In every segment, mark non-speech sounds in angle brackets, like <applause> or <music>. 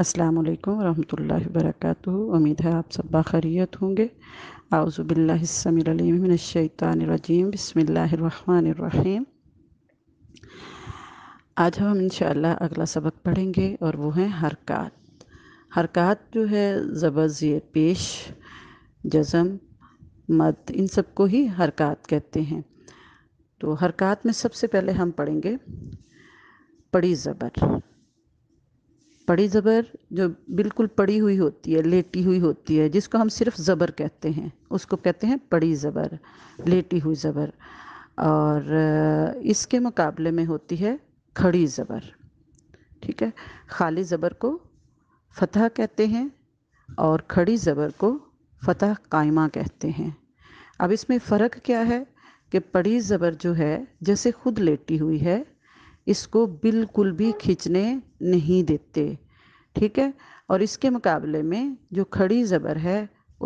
अस्सलाम वालेकुम रहमतुल्लाहि वबरकातुहू उम्मीद है आप सब बाखरियत होंगे रहमानिर बसमीम आज हम इंशाल्लाह अगला सबक पढ़ेंगे और वो है हरकत हरकत जो है ज़बरज़ी पेश जज़म मद इन सब को ही हरकत कहते हैं तो हरकत में सबसे पहले हम पढ़ेंगे पड़ी ज़बर पड़ी ज़बर जो बिल्कुल पड़ी हुई होती है लेटी हुई होती है जिसको हम सिर्फ ज़बर कहते हैं उसको कहते हैं पड़ी ज़बर लेटी हुई ज़बर और इसके मुकाबले में होती है खड़ी ज़बर ठीक है खाली ज़बर को फतह कहते हैं और खड़ी ज़बर को फतह कायमा कहते हैं अब इसमें फ़र्क क्या है कि पड़ी ज़बर जो है जैसे खुद लेटी हुई है इसको बिल्कुल भी खींचने नहीं देते ठीक है और इसके मुकाबले में जो खड़ी ज़बर है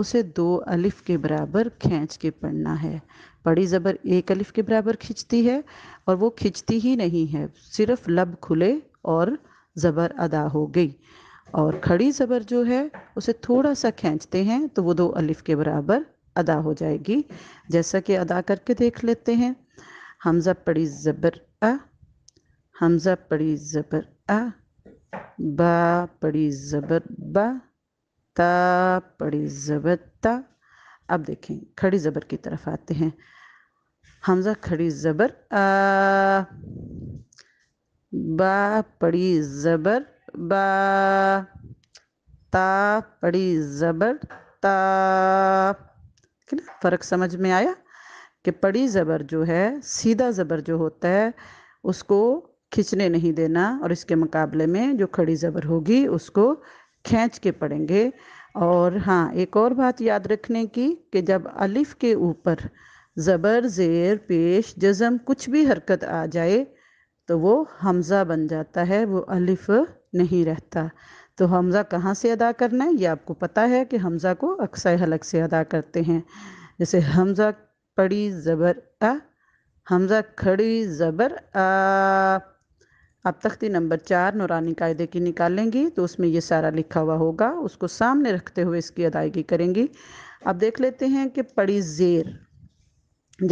उसे दो अलिफ के बराबर खींच के पढ़ना है बड़ी ज़बर एक अलिफ के बराबर खींचती है और वो खींचती ही नहीं है सिर्फ लब खुले और ज़बर अदा हो गई और खड़ी ज़बर जो है उसे थोड़ा सा खींचते हैं तो वो दो अलिफ के बराबर अदा हो जाएगी जैसा कि अदा करके देख लेते हैं हमजा पड़ी ज़बर अ हमज़ा पड़ी ज़बर आ बा पड़ी ज़बर बा ता पड़ी ज़बर ता अब देखें खड़ी ज़बर की तरफ आते हैं हमज़ा खड़ी ज़बर आ बा पड़ी ज़बर बा ता पड़ी ज़बर ता फ़र्क समझ में आया कि पड़ी ज़बर जो है सीधा ज़बर जो होता है उसको खींचने नहीं देना और इसके मुकाबले में जो खड़ी ज़बर होगी उसको खींच के पढ़ेंगे और हाँ एक और बात याद रखने की कि जब अलिफ के ऊपर ज़बर ज़ेर पेश जज़म कुछ भी हरकत आ जाए तो वो हमज़ा बन जाता है वो अलिफ नहीं रहता तो हमज़ा कहाँ से अदा करना है ये आपको पता है कि हमज़ा को अक्सर हलक से अदा करते हैं जैसे हमज़ा पड़ी ज़बर आ हमज़ा खड़ी ज़बर आ आप तख्ती नंबर चार नौरानी कायदे की निकालेंगी तो उसमें ये सारा लिखा हुआ होगा उसको सामने रखते हुए इसकी अदायगी करेंगी अब देख लेते हैं कि पड़ी जेर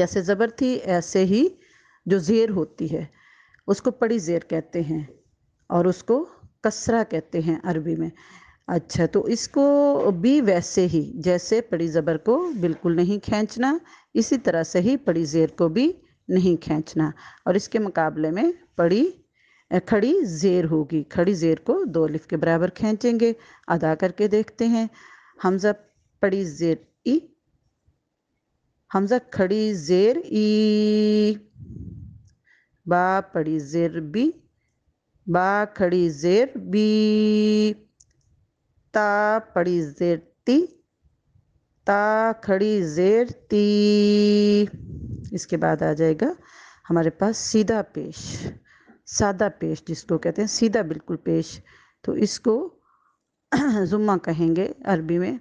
जैसे ज़बर थी ऐसे ही जो जेर होती है उसको पड़ी जेर कहते हैं और उसको कसरा कहते हैं अरबी में अच्छा तो इसको भी वैसे ही जैसे पड़ी ज़बर को बिल्कुल नहीं खींचना इसी तरह से ही पड़ी जेर को भी नहीं खींचना और इसके मुकाबले में पड़ी खड़ी ज़ेर होगी खड़ी ज़ेर को दो लिफ के बराबर खींचेंगे अदा करके देखते हैं हमज़ा पड़ी ज़ेर ई हमज़ा खड़ी ज़ेर ई बा पड़ी ज़ेर बी बा खड़ी ज़ेर बी ता पड़ी ज़ेर ती ता खड़ी ज़ेर ती इसके बाद आ जाएगा हमारे पास सीधा पेश सादा पेश जिसको कहते हैं सीधा बिल्कुल पेश तो इसको <clears throat> जुम्मा कहेंगे अरबी में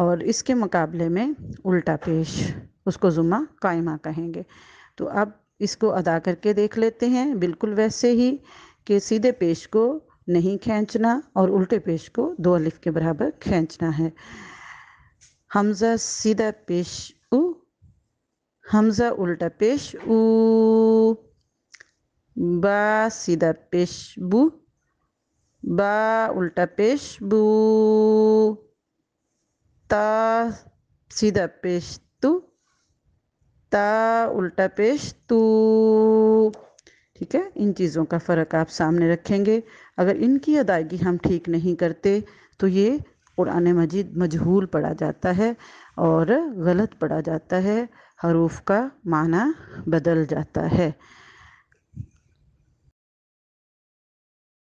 और इसके मुकाबले में उल्टा पेश उसको जुम्मा कायमा कहेंगे तो अब इसको अदा करके देख लेते हैं बिल्कुल वैसे ही कि सीधे पेश को नहीं खींचना और उल्टे पेश को दो अलिफ के बराबर खींचना है हमज़ा सीधा पेश उ हमज़ा उल्टा पेश उ बा सीधा पेश बू बा उल्टा पेश बू ता सीधा पेश तू ता उल्टा पेश तू ठीक है इन चीज़ों का फ़र्क आप सामने रखेंगे अगर इनकी अदायगी हम ठीक नहीं करते तो ये कुरान मजीद मजहूल पढ़ा जाता है और गलत पढ़ा जाता है हरूफ का माना बदल जाता है